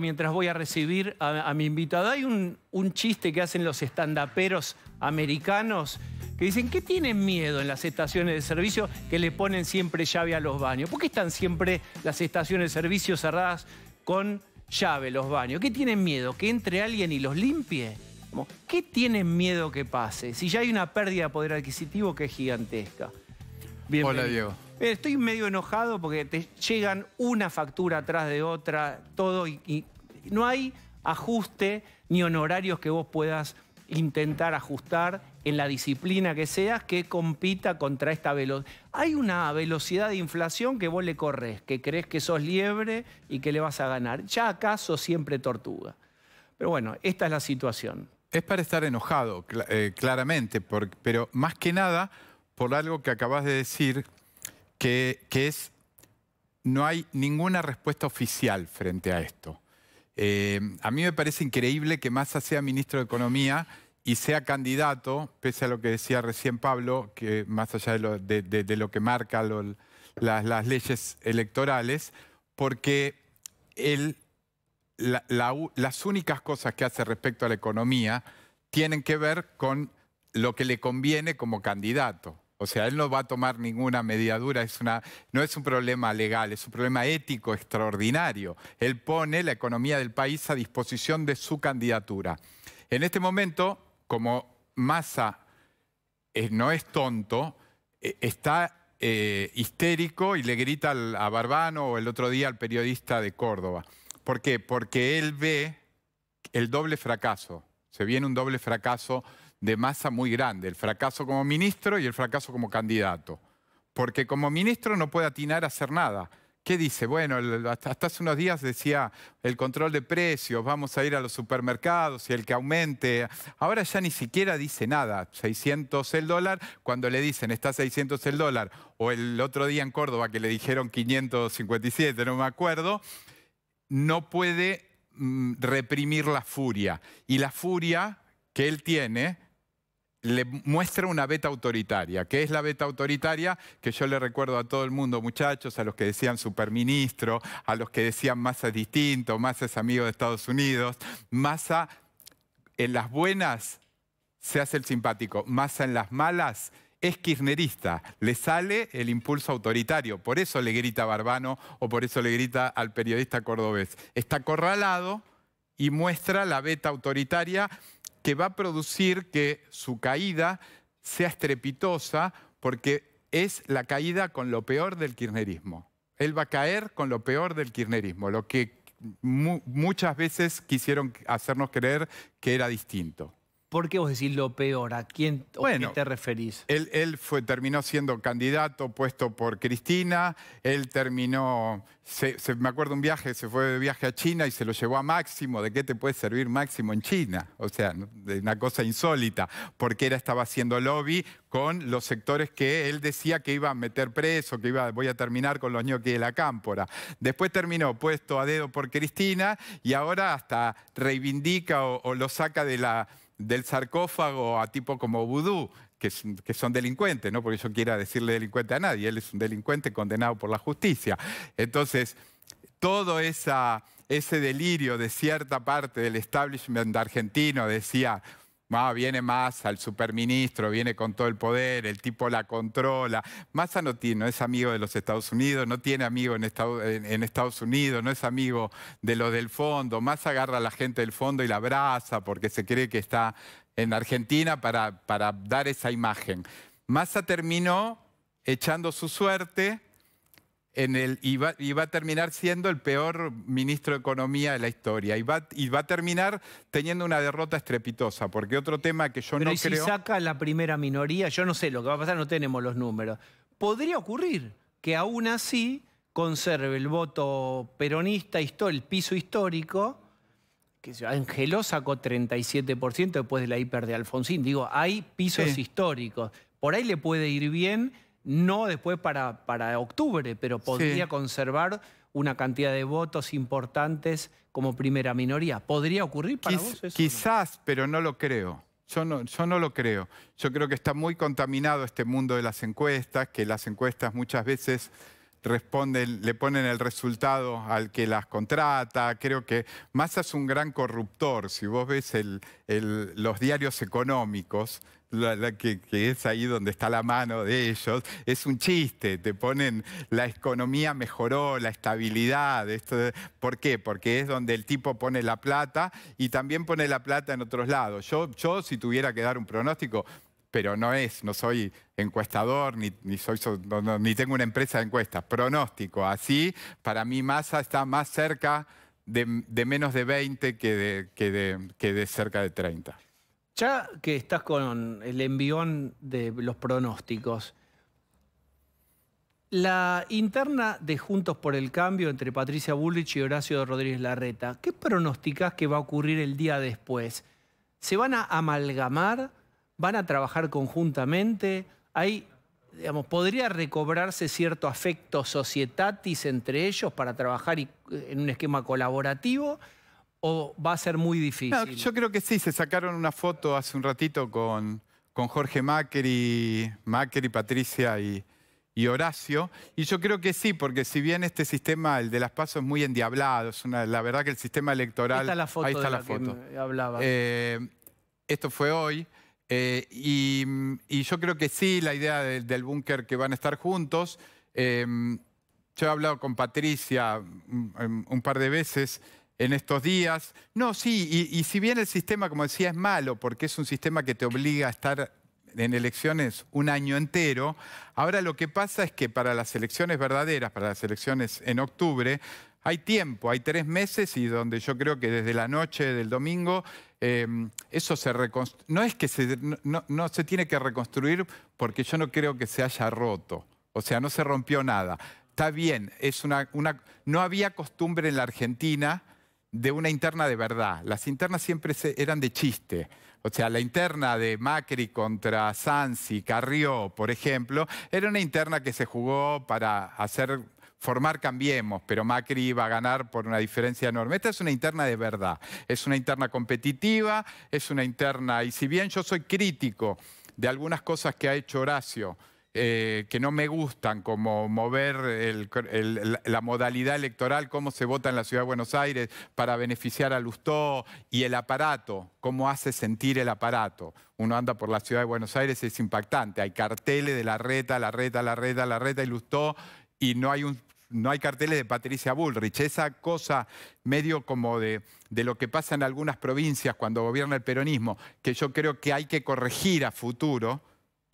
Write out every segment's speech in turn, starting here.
mientras voy a recibir a, mi invitado. Hay un, chiste que hacen los estandaperos americanos que dicen, ¿qué tienen miedo en las estaciones de servicio que le ponen siempre llave a los baños? ¿Por qué están siempre las estaciones de servicio cerradas con llave los baños? ¿Qué tienen miedo? ¿Que entre alguien y los limpie? ¿Qué tienen miedo que pase? Si ya hay una pérdida de poder adquisitivo que es gigantesca. Hola Diego. Estoy medio enojado porque te llegan una factura atrás de otra, todo, y, no hay ajuste ni honorarios que vos puedas intentar ajustar en la disciplina que seas que compita contra esta velocidad. Hay una velocidad de inflación que vos le corres, que crees que sos liebre y que le vas a ganar. Ya acaso siempre tortuga. Pero bueno, esta es la situación. Es para estar enojado, eh, claramente, pero más que nada por algo que acabas de decir, que, es, no hay ninguna respuesta oficial frente a esto. Eh, a mí me parece increíble que Massa sea ministro de Economía y sea candidato, pese a lo que decía recién Pablo, que más allá de lo, que marcan las, leyes electorales, porque las únicas cosas que hace respecto a la economía tienen que ver con lo que le conviene como candidato. O sea, él no va a tomar ninguna mediadura, es una, no es un problema legal, es un problema ético extraordinario. Él pone la economía del país a disposición de su candidatura. En este momento, como Massa eh, no es tonto, eh, está eh, histérico y le grita a Barbano o el otro día al periodista de Córdoba. ¿Por qué? Porque él ve el doble fracaso. Se viene un doble fracaso de masa muy grande, el fracaso como ministro y el fracaso como candidato. Porque como ministro no puede atinar a hacer nada. ¿Qué dice? Bueno, hasta hace unos días decía el control de precios, vamos a ir a los supermercados y el que aumente. Ahora ya ni siquiera dice nada, 600 el dólar, cuando le dicen está 600 el dólar, o el otro día en Córdoba que le dijeron 557, no me acuerdo, no puede mm, reprimir la furia. Y la furia que él tiene le muestra una beta autoritaria. ¿Qué es la beta autoritaria? Que yo le recuerdo a todo el mundo, muchachos, a los que decían superministro, a los que decían Massa es distinto, Massa es amigo de Estados Unidos. Massa en las buenas se hace el simpático, masa en las malas es kirchnerista, le sale el impulso autoritario, por eso le grita Barbano o por eso le grita al periodista cordobés. Está acorralado y muestra la beta autoritaria que va a producir que su caída sea estrepitosa porque es la caída con lo peor del kirchnerismo. Él va a caer con lo peor del kirchnerismo, lo que muchas veces quisieron hacernos creer que era distinto. ¿Por qué vos decís lo peor? ¿A quién, te referís? Él, él terminó siendo candidato puesto por Cristina, él terminó, me acuerdo un viaje, se fue de viaje a China y se lo llevó a Máximo, ¿de qué te puede servir Máximo en China? O sea, de una cosa insólita, porque él estaba haciendo lobby con los sectores que él decía que iba a meter preso, que iba, voy a terminar con los ñoquis de la cámpora. Después terminó puesto a dedo por Cristina y ahora hasta reivindica o lo saca de la del sarcófago a tipo como vudú, que, son delincuentes, no porque yo quiera decirle delincuente a nadie, él es un delincuente condenado por la justicia. Entonces, todo ese delirio de cierta parte del establishment argentino decía, viene Massa, el superministro, viene con todo el poder, el tipo la controla. Massa no, tiene, es amigo de los Estados Unidos, no tiene amigo en, Estados Unidos, no es amigo de los del fondo. Massa agarra a la gente del fondo y la abraza porque se cree que está en Argentina para, para dar esa imagen. Massa terminó echando su suerte el, y, va, a terminar siendo el peor ministro de Economía de la historia. Y va, a terminar teniendo una derrota estrepitosa, porque otro tema que yo no y creo... si saca la primera minoría, yo no sé lo que va a pasar, no tenemos los números. Podría ocurrir que aún así conserve el voto peronista, el piso histórico, que Angeló sacó 37% después de la hiper de Alfonsín. Digo, hay pisos históricos. Por ahí le puede ir bien no después para, para octubre, pero podría conservar una cantidad de votos importantes como primera minoría. ¿Podría ocurrir Quizás, pero no lo creo. Yo no, yo no lo creo. Yo creo que está muy contaminado este mundo de las encuestas, que las encuestas muchas veces responden, le ponen el resultado al que las contrata. Creo que Massa es un gran corruptor. Si vos ves los diarios económicos, la, que, es ahí donde está la mano de ellos, es un chiste. Te ponen la economía mejoró, la estabilidad. Esto ¿Por qué? Porque es donde el tipo pone la plata y también pone la plata en otros lados. Yo, yo si tuviera que dar un pronóstico, pero no es, no soy encuestador, ni, soy, ni tengo una empresa de encuestas, pronóstico. Así, para mí masa está más cerca de, menos de 20 que de, que de, que de cerca de 30. Ya que estás con el envión de los pronósticos, la interna de Juntos por el Cambio entre Patricia Bullich y Horacio Rodríguez Larreta, ¿qué pronosticás que va a ocurrir el día después? ¿Se van a amalgamar? ¿Van a trabajar conjuntamente? ¿Hay, digamos, ¿Podría recobrarse cierto afecto societatis entre ellos para trabajar eh, en un esquema colaborativo? o va a ser muy difícil? yo creo que sí, se sacaron una foto hace un ratito con, con Jorge Macri, Macri, Patricia y, y, Horacio, y yo creo que sí, porque si bien este sistema, el de las pasos, es muy endiablado, es la verdad que el sistema electoral... Ahí está la foto. Ahí está la, foto. Eh, esto fue hoy. Eh, y, yo creo que sí, la idea del búnker que van a estar juntos. Eh, yo he hablado con Patricia mm, mm, un par de veces en estos días. No, sí, y, si bien el sistema, como decía, es malo, porque es un sistema que te obliga a estar en elecciones un año entero, ahora lo que pasa es que para las elecciones verdaderas, para las elecciones en octubre, hay tiempo, hay tres meses y donde yo creo que desde la noche del domingo eh, eso se reconstruye. No es que no, se tiene que reconstruir porque yo no creo que se haya roto. O sea, no se rompió nada está bien, es una, una, no había costumbre en la Argentina de una interna de verdad. Las internas siempre eran de chiste. O sea, la interna de Macri contra Sansi, Carrió, por ejemplo, era una interna que se jugó para hacer formar Cambiemos, pero Macri iba a ganar por una diferencia enorme. Esta es una interna de verdad, es una interna competitiva, es una interna, y si bien yo soy crítico de algunas cosas que ha hecho Horacio, eh, que no me gustan, como mover la modalidad electoral, cómo se vota en la Ciudad de Buenos Aires para beneficiar a Lustó y el aparato, cómo hace sentir el aparato. Uno anda por la Ciudad de Buenos Aires es impactante. Hay carteles de la reta, la reta, la reta, la reta y Lustó y no hay no hay carteles de Patricia Bullrich. Esa cosa medio como de, lo que pasa en algunas provincias cuando gobierna el peronismo, que yo creo que hay que corregir a futuro,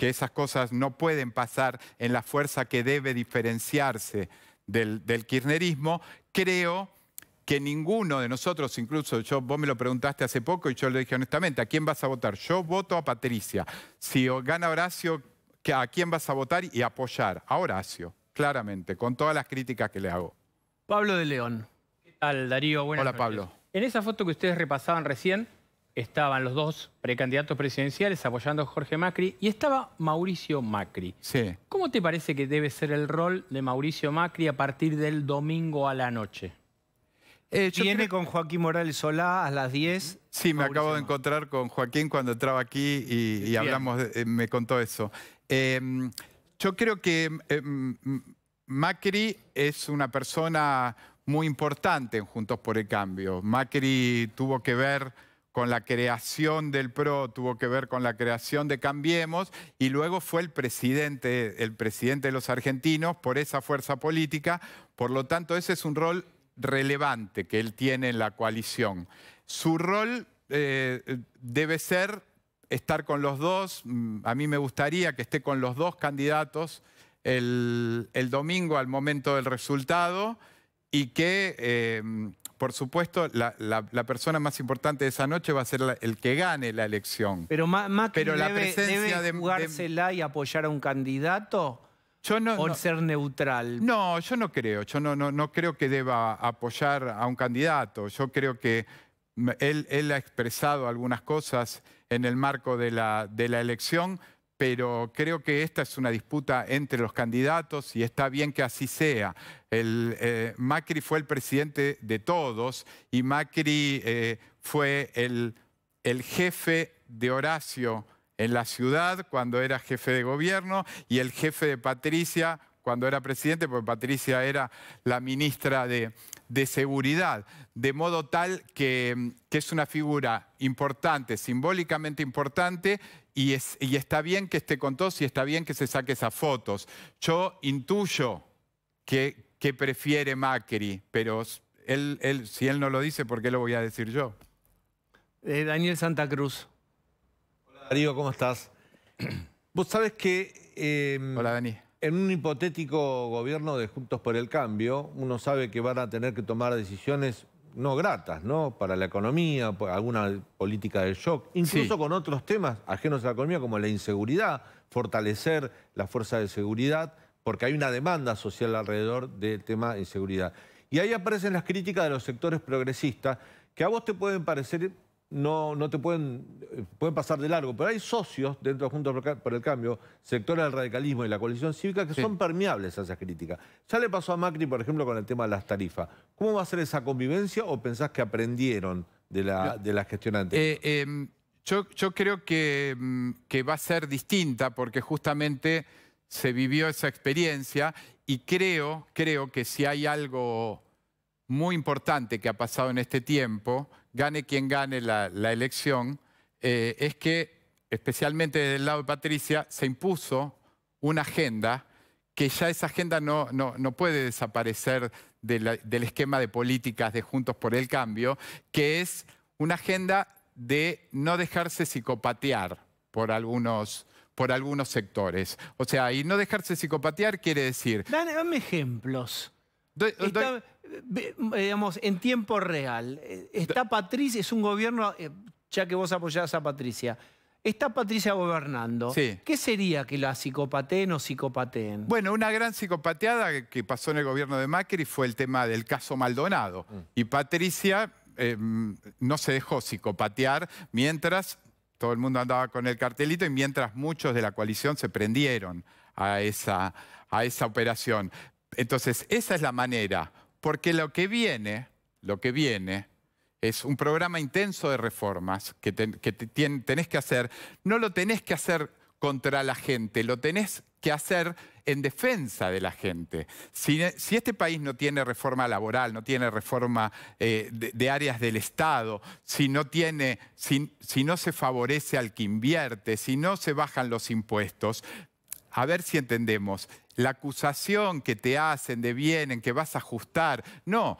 que esas cosas no pueden pasar en la fuerza que debe diferenciarse del, kirchnerismo, creo que ninguno de nosotros, incluso yo, vos me lo preguntaste hace poco y yo le dije honestamente, ¿a quién vas a votar? Yo voto a Patricia. Si gana Horacio, ¿a quién vas a votar y apoyar? A Horacio, claramente, con todas las críticas que le hago. Pablo de León. ¿Qué tal, Darío? Hola, Pablo. En esa foto que ustedes repasaban recién, estaban los dos precandidatos presidenciales apoyando a Jorge Macri y estaba Mauricio Macri. ¿Cómo te parece que debe ser el rol de Mauricio Macri a partir del domingo a la noche? Eh, Viene con Joaquín Morales Solá a las 10. Sí, me acabo de encontrar con Joaquín cuando entraba aquí y, hablamos, eh, me contó eso. Em, yo creo que em, Macri es una persona muy importante en Juntos por el Cambio. Macri tuvo que ver con la creación del PRO, tuvo que ver con la creación de Cambiemos, y luego fue el presidente, el presidente de los argentinos por esa fuerza política. Por lo tanto, ese es un rol relevante que él tiene en la coalición. Su rol eh, debe ser estar con los dos, a mí me gustaría que esté con los dos candidatos el, domingo al momento del resultado y que... Eh, por supuesto, la, persona más importante de esa noche va a ser el que gane la elección. Pero Ma Macri la debe, jugársela y apoyar a un candidato. Yo o ser neutral. No, yo no creo. Yo no, no, no creo que deba apoyar a un candidato. Yo creo que él, él, ha expresado algunas cosas en el marco de de la elección pero creo que esta es una disputa entre los candidatos y está bien que así sea. Eh, Macri fue el presidente de todos y Macri eh, fue el, jefe de Horacio en la ciudad cuando era jefe de gobierno y el jefe de Patricia cuando era presidente, porque Patricia era la ministra de, Seguridad, de modo tal que, es una figura importante, simbólicamente importante, y, está bien que esté con todos y está bien que se saque esas fotos. Yo intuyo que, prefiere Macri, pero él, si él no lo dice, ¿por qué lo voy a decir yo? Eh, Daniel Santa Cruz. Hola Darío, ¿cómo estás? Vos sabés que... Em, Hola Dani. En un hipotético gobierno de Juntos por el Cambio, uno sabe que van a tener que tomar decisiones no gratas, ¿no? Para la economía, alguna política de shock, incluso con otros temas ajenos a la economía como la inseguridad, fortalecer la fuerza de seguridad, porque hay una demanda social alrededor del tema de inseguridad. Y ahí aparecen las críticas de los sectores progresistas, que a vos te pueden parecer no, no te eh, pueden, pasar de largo, pero hay socios dentro de Juntos por el Cambio, sector del radicalismo y la coalición cívica, que son permeables a esas críticas. Ya le pasó a Macri, por ejemplo, con el tema de las tarifas. ¿Cómo va a ser esa convivencia o pensás que aprendieron de la, de gestión anterior? Eh, em, yo, creo que, mm, que va a ser distinta porque justamente se vivió esa experiencia y creo, creo que si hay algo muy importante que ha pasado en este tiempo gane quien gane la, elección, eh, es que, especialmente desde el lado de Patricia, se impuso una agenda que ya esa agenda no, no, puede desaparecer del esquema de políticas de Juntos por el Cambio, que es una agenda de no dejarse psicopatear por algunos, por algunos sectores. O sea, y no dejarse psicopatear quiere decir... Dame, ejemplos. Eh, digamos, en tiempo real, eh, está Patricia, es un gobierno, eh, ya que vos apoyás a Patricia, está Patricia gobernando. ¿Qué sería que la psicopateen o psicopateen? Bueno, una gran psicopateada que pasó en el gobierno de Macri fue el tema del caso Maldonado. Mm. Y Patricia em, no se dejó psicopatear mientras todo el mundo andaba con el cartelito y mientras muchos de la coalición se prendieron a esa, a esa operación. Entonces, esa es la manera porque lo que viene, lo que viene es un programa intenso de reformas que, tenés que hacer. No lo tenés que hacer contra la gente, lo tenés que hacer en defensa de la gente. Si, este país no tiene reforma laboral, no tiene reforma eh, de, áreas del Estado, si no, tiene, si no se favorece al que invierte, si no se bajan los impuestos, a ver si entendemos, la acusación que te hacen de bien, en que vas a ajustar, no.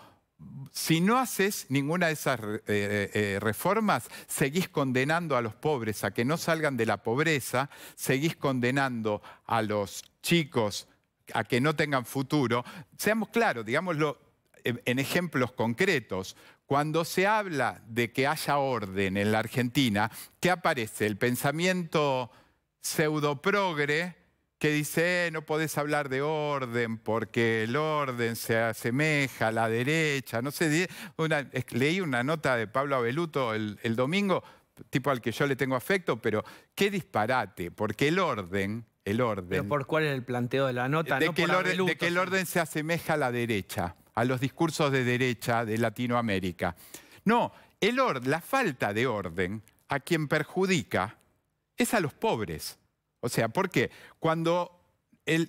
Si no haces ninguna de esas eh, eh, eh, reformas, seguís condenando a los pobres a que no salgan de la pobreza, seguís condenando a los chicos a que no tengan futuro. Seamos claros, digámoslo en ejemplos concretos, cuando se habla de que haya orden en la Argentina, ¿qué aparece? El pensamiento pseudoprogre que dice, eh, no podés hablar de orden porque el orden se asemeja a la derecha. No sé, leí una nota de Pablo Abeluto el, domingo, tipo al que yo le tengo afecto, pero qué disparate, porque el orden el orden. por cuál es el planteo de la nota, de, que, el orden, el orden se asemeja a la derecha, a los discursos de derecha de Latinoamérica. No, el la falta de orden a quien perjudica es a los pobres. O sea, ¿por qué? Cuando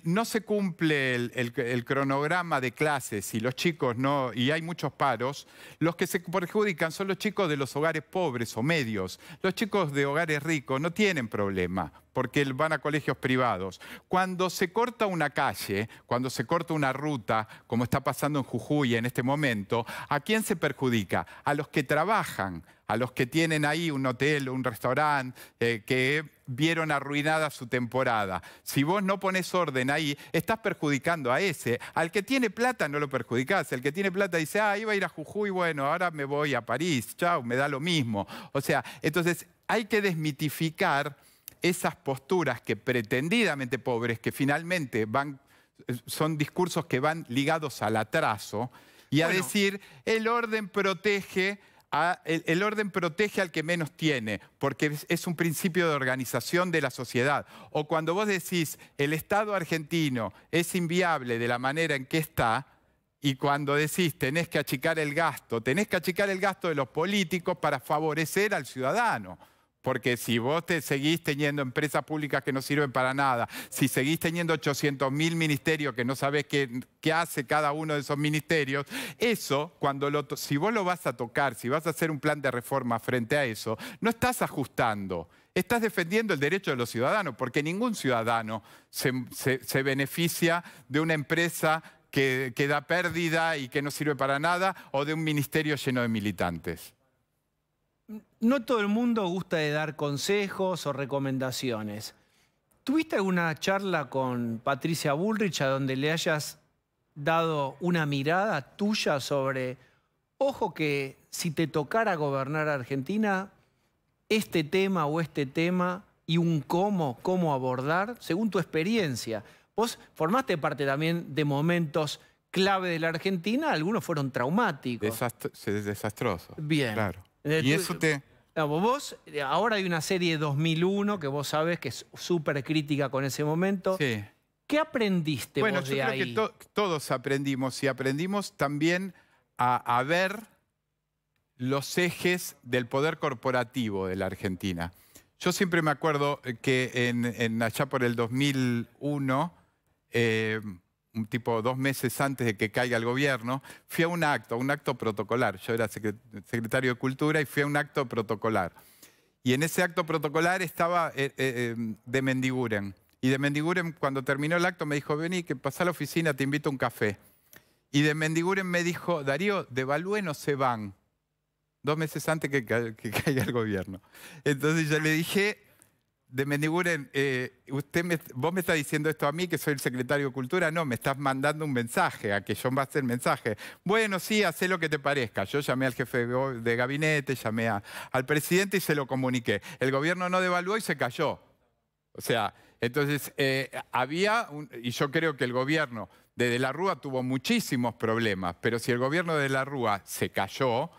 no se cumple el, cronograma de clases y los chicos no, y hay muchos paros, los que se perjudican son los chicos de los hogares pobres o medios. Los chicos de hogares ricos no tienen problema porque van a colegios privados. Cuando se corta una calle, cuando se corta una ruta, como está pasando en Jujuy en este momento, ¿a quién se perjudica? A los que trabajan, a los que tienen ahí un hotel, un restaurante, eh, que vieron arruinada su temporada. Si vos no pones orden ahí, estás perjudicando a ese. Al que tiene plata no lo perjudicás. El que tiene plata dice, ah, iba a ir a Jujuy, bueno, ahora me voy a París, chao, me da lo mismo. O sea, entonces hay que desmitificar esas posturas que pretendidamente pobres, que finalmente van, eh, son discursos que van ligados al atraso, y a decir, el orden protege el, orden protege al que menos tiene, porque es, un principio de organización de la sociedad. O cuando vos decís, el Estado argentino es inviable de la manera en que está, y cuando decís, tenés que achicar el gasto, tenés que achicar el gasto de los políticos para favorecer al ciudadano. Porque si vos te seguís teniendo empresas públicas que no sirven para nada, si seguís teniendo 800.000 ministerios que no sabés qué, hace cada uno de esos ministerios, eso, cuando si vos lo vas a tocar, si vas a hacer un plan de reforma frente a eso, no estás ajustando, estás defendiendo el derecho de los ciudadanos, porque ningún ciudadano se, beneficia de una empresa que, que da pérdida y que no sirve para nada, o de un ministerio lleno de militantes no todo el mundo gusta de dar consejos o recomendaciones. ¿Tuviste alguna charla con Patricia Bullrich a donde le hayas dado una mirada tuya sobre, ojo que si te tocara gobernar Argentina, este tema o este tema y un cómo, cómo abordar, según tu experiencia? Vos formaste parte también de momentos clave de la Argentina, algunos fueron traumáticos. desastrosos. Bien. Claro. Eh, y eso te, pues eh, ahora hay una serie 2001 que vos sabes que es súper crítica con ese momento. Sí. ¿Qué aprendiste vos de Bueno, yo creo que todos aprendimos y aprendimos también a, ver los ejes del poder corporativo de la Argentina. Yo siempre me acuerdo que en, allá por el 2001, un tipo dos meses antes de que caiga el gobierno, fui a un acto, un acto protocolar. Yo era secretario de Cultura y fui a un acto protocolar. Y en ese acto protocolar estaba eh, eh, em, de Mendiguren. Y de Mendiguren, cuando terminó el acto, me dijo, vení, que pasa a la oficina, te invito a un café. Y de Mendiguren me dijo, Darío, de Balúe se van. Dos meses antes que, que caiga el gobierno. Entonces yo le dije, de Mendiguren, eh, usted vos me estás diciendo esto a mí, que soy el secretario de Cultura, no, me estás mandando un mensaje, a que yo me a el mensaje. Bueno, sí, hace lo que te parezca. Yo llamé al jefe de, gabinete, llamé al presidente y se lo comuniqué. El gobierno no devaluó y se cayó. O sea, entonces eh, había, un, y yo creo que el gobierno de De la Rúa tuvo muchísimos problemas, pero si el gobierno de De la Rúa se cayó,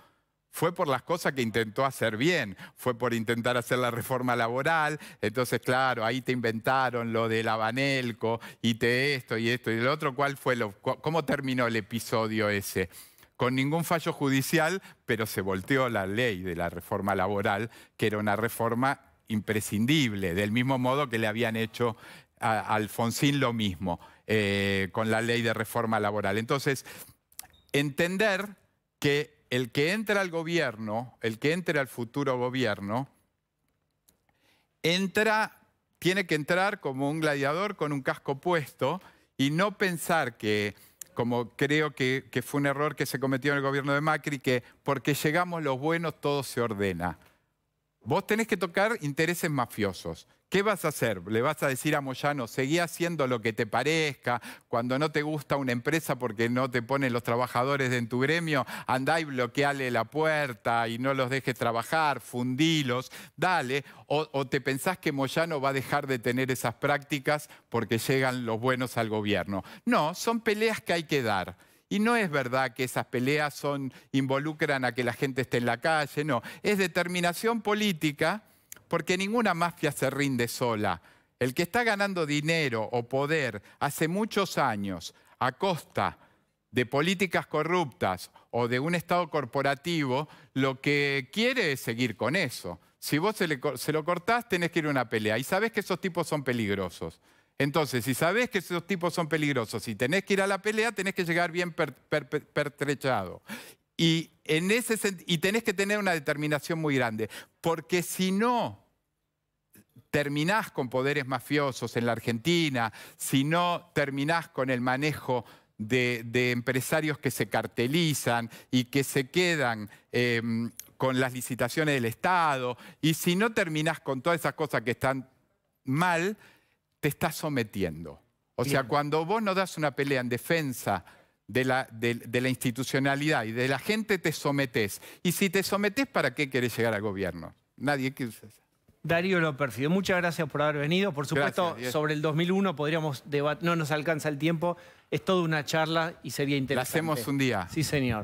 fue por las cosas que intentó hacer bien, fue por intentar hacer la reforma laboral, entonces claro, ahí te inventaron lo del abanelco y te esto y esto y el otro, ¿cuál fue lo, cómo terminó el episodio ese? Con ningún fallo judicial, pero se volteó la ley de la reforma laboral, que era una reforma imprescindible, del mismo modo que le habían hecho a Alfonsín lo mismo, eh, con la ley de reforma laboral. Entonces, entender que el que entra al gobierno, el que entra al futuro gobierno, entra, tiene que entrar como un gladiador con un casco puesto y no pensar que, como creo que, que fue un error que se cometió en el gobierno de Macri, que porque llegamos los buenos todo se ordena. Vos tenés que tocar intereses mafiosos. ¿Qué vas a hacer? Le vas a decir a Moyano, seguí haciendo lo que te parezca, cuando no te gusta una empresa porque no te ponen los trabajadores en tu gremio, andá y bloqueale la puerta y no los dejes trabajar, fundilos, dale. o te pensás que Moyano va a dejar de tener esas prácticas porque llegan los buenos al gobierno. No, son peleas que hay que dar. Y no es verdad que esas peleas son, involucran a que la gente esté en la calle, no. Es determinación política porque ninguna mafia se rinde sola. El que está ganando dinero o poder hace muchos años a costa de políticas corruptas o de un Estado corporativo, lo que quiere es seguir con eso. Si vos se, se, lo cortás, tenés que ir a una pelea. Y sabés que esos tipos son peligrosos. Entonces, si sabés que esos tipos son peligrosos, y tenés que ir a la pelea, tenés que llegar bien pertrechado. Y, en ese, y tenés que tener una determinación muy grande, porque si no, terminás con poderes mafiosos en la Argentina, si no terminás con el manejo de, empresarios que se cartelizan y que se quedan em, con las licitaciones del Estado, y si no terminás con todas esas cosas que están mal, te estás sometiendo. O sea, cuando vos no das una pelea en defensa de la, de, la, institucionalidad y de la gente, te sometés. Y si te sometés, ¿para qué querés llegar al gobierno? Nadie quiere... Darío López Muchas gracias por haber venido. Por supuesto, sobre el 2001 podríamos debatir, no nos alcanza el tiempo. Es toda una charla y sería interesante. La hacemos un día. Sí, señor.